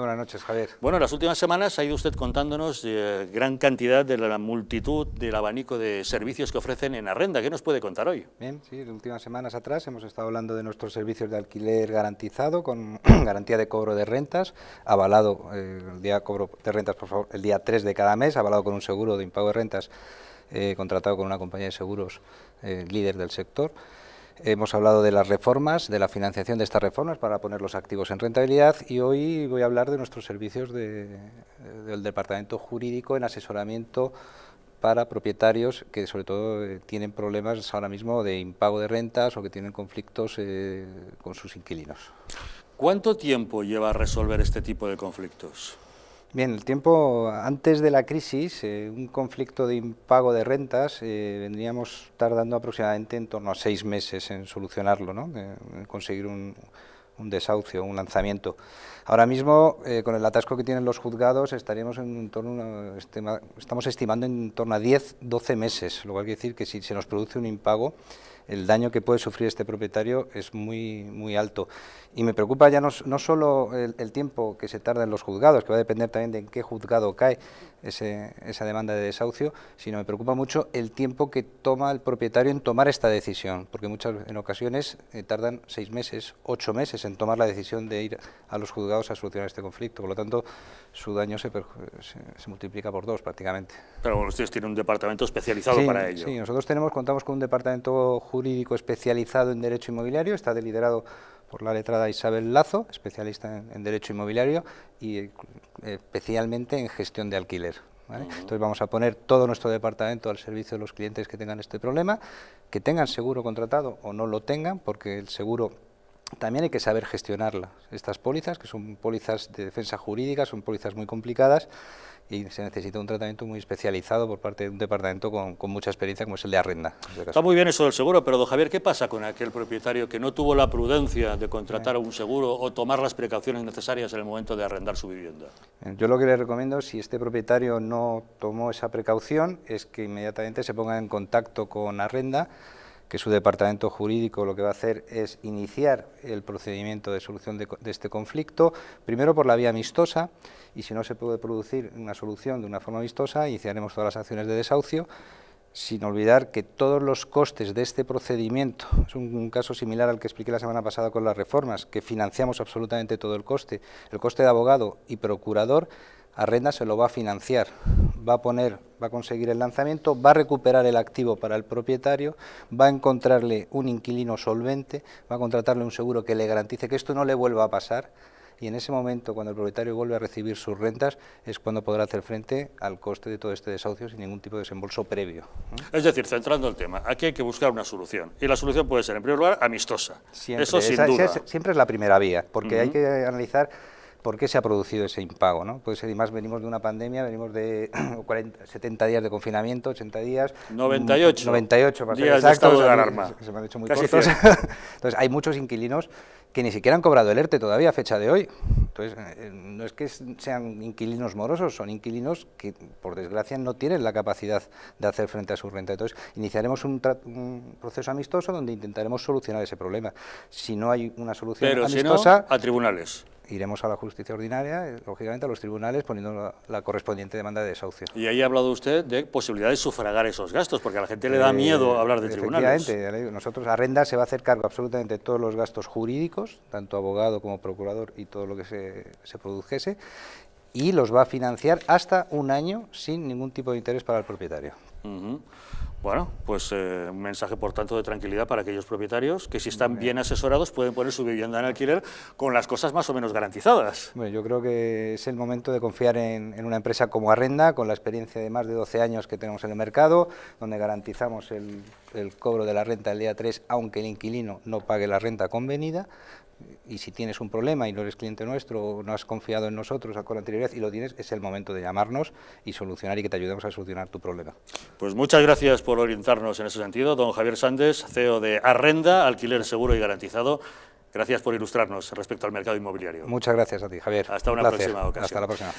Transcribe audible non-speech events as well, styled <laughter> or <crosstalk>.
Buenas noches, Javier. Bueno, las últimas semanas ha ido usted contándonos eh, gran cantidad de la multitud del abanico de servicios que ofrecen en Arrenda. ¿Qué nos puede contar hoy? Bien, sí, las últimas semanas atrás hemos estado hablando de nuestros servicios de alquiler garantizado con <clears throat> garantía de cobro de rentas, avalado eh, el día cobro de rentas, por favor, el día 3 de cada mes, avalado con un seguro de impago de rentas eh, contratado con una compañía de seguros líder del sector. Hemos hablado de las reformas, de la financiación de estas reformas para poner los activos en rentabilidad y hoy voy a hablar de nuestros servicios eh, del Departamento Jurídico en asesoramiento para propietarios que sobre todo eh, tienen problemas ahora mismo de impago de rentas o que tienen conflictos eh, con sus inquilinos. ¿Cuánto tiempo lleva a resolver este tipo de conflictos? Bien, el tiempo antes de la crisis, eh, un conflicto de impago de rentas, eh, vendríamos tardando aproximadamente en torno a seis meses en solucionarlo, ¿no? Eh, en conseguir un, desahucio, un lanzamiento. Ahora mismo, con el atasco que tienen los juzgados, estaríamos en torno estamos estimando en torno a 10-12 meses, lo cual quiere decir que si se nos produce un impago, el daño que puede sufrir este propietario es muy, muy alto. Y me preocupa ya no, solo el, tiempo que se tarda en los juzgados, que va a depender también de en qué juzgado cae esa demanda de desahucio, sino me preocupa mucho el tiempo que toma el propietario en tomar esta decisión, porque muchas en ocasiones eh, tardan seis meses, ocho meses en tomar la decisión de ir a los juzgados a solucionar este conflicto. Por lo tanto, su daño se, multiplica por dos prácticamente. Pero bueno, ustedes tienen un departamento especializado para ello. Sí, nosotros tenemos, contamos con un departamento jurídico especializado en Derecho Inmobiliario, está liderado por la letrada Isabel Lazo, especialista en, Derecho Inmobiliario y eh, especialmente en gestión de alquiler. Entonces vamos a poner todo nuestro departamento al servicio de los clientes que tengan este problema, que tengan seguro contratado o no lo tengan, porque el seguro también hay que saber gestionarlas. Estas pólizas, que son pólizas de defensa jurídica, son pólizas muy complicadas y se necesita un tratamiento muy especializado por parte de un departamento con, mucha experiencia como es el de Arrenda. Este Está muy bien eso del seguro, pero don Javier, ¿qué pasa con aquel propietario que no tuvo la prudencia de contratar un seguro o tomar las precauciones necesarias en el momento de arrendar su vivienda? Yo lo que le recomiendo, si este propietario no tomó esa precaución, es que inmediatamente se ponga en contacto con Arrenda que su departamento jurídico lo que va a hacer es iniciar el procedimiento de solución de, este conflicto, primero por la vía amistosa, y si no se puede producir una solución de una forma amistosa, iniciaremos todas las acciones de desahucio, sin olvidar que todos los costes de este procedimiento, es un, un, caso similar al que expliqué la semana pasada con las reformas, que financiamos absolutamente todo el coste, el coste de abogado y procurador, Arrenda se lo va a financiar, va a poner, va a conseguir el lanzamiento, va a recuperar el activo para el propietario, va a encontrarle un inquilino solvente, va a contratarle un seguro que le garantice que esto no le vuelva a pasar y en ese momento, cuando el propietario vuelve a recibir sus rentas, es cuando podrá hacer frente al coste de todo este desahucio sin ningún tipo de desembolso previo. Es decir, centrando el tema, aquí hay que buscar una solución, y la solución puede ser, en primer lugar, amistosa. Eso sin siempre es la primera vía, porque hay que analizar por qué se ha producido ese impago. ¿no? Pues además venimos de una pandemia, venimos de 40, <clears throat> 70 días de confinamiento, 80 días. 98. 98 para días de estado de alarma. Se, han hecho muy Casi <laughs> Entonces hay muchos inquilinos que ni siquiera han cobrado el ERTE todavía a fecha de hoy. Entonces, eh, no es que sean inquilinos morosos, son inquilinos que, por desgracia, no tienen la capacidad de hacer frente a su renta. Entonces, iniciaremos un, proceso amistoso donde intentaremos solucionar ese problema. Si no hay una solución amistosa... a tribunales iremos a la justicia ordinaria, eh, lógicamente a los tribunales, poniendo la, correspondiente demanda de desahucio. Y ahí ha hablado usted de posibilidad de sufragar esos gastos, porque a la gente le da eh, miedo hablar de tribunales. Efectivamente, nosotros, Arrenda se va a hacer cargo absolutamente de todos los gastos jurídicos, tanto abogado como procurador y todo lo que se, produjese, y los va a financiar hasta un año sin ningún tipo de interés para el propietario. Bueno, pues eh, un mensaje, por tanto, de tranquilidad para aquellos propietarios que si están bien asesorados pueden poner su vivienda en alquiler con las cosas más o menos garantizadas. Bueno, yo creo que es el momento de confiar en, una empresa como Arrenda, con la experiencia de más de 12 años que tenemos en el mercado, donde garantizamos el, el cobro de la renta el día 3, aunque el inquilino no pague la renta convenida, y si tienes un problema y no eres cliente nuestro o no has confiado en nosotros a con anterioridad y lo tienes, es el momento de llamarnos y solucionar y que te ayudemos a solucionar tu problema. Pues muchas gracias por orientarnos en ese sentido, don Javier Sández, CEO de Arrenda, alquiler seguro y garantizado. Gracias por ilustrarnos respecto al mercado inmobiliario. Muchas gracias a ti, Javier. Hasta una próxima ocasión. Hasta la próxima.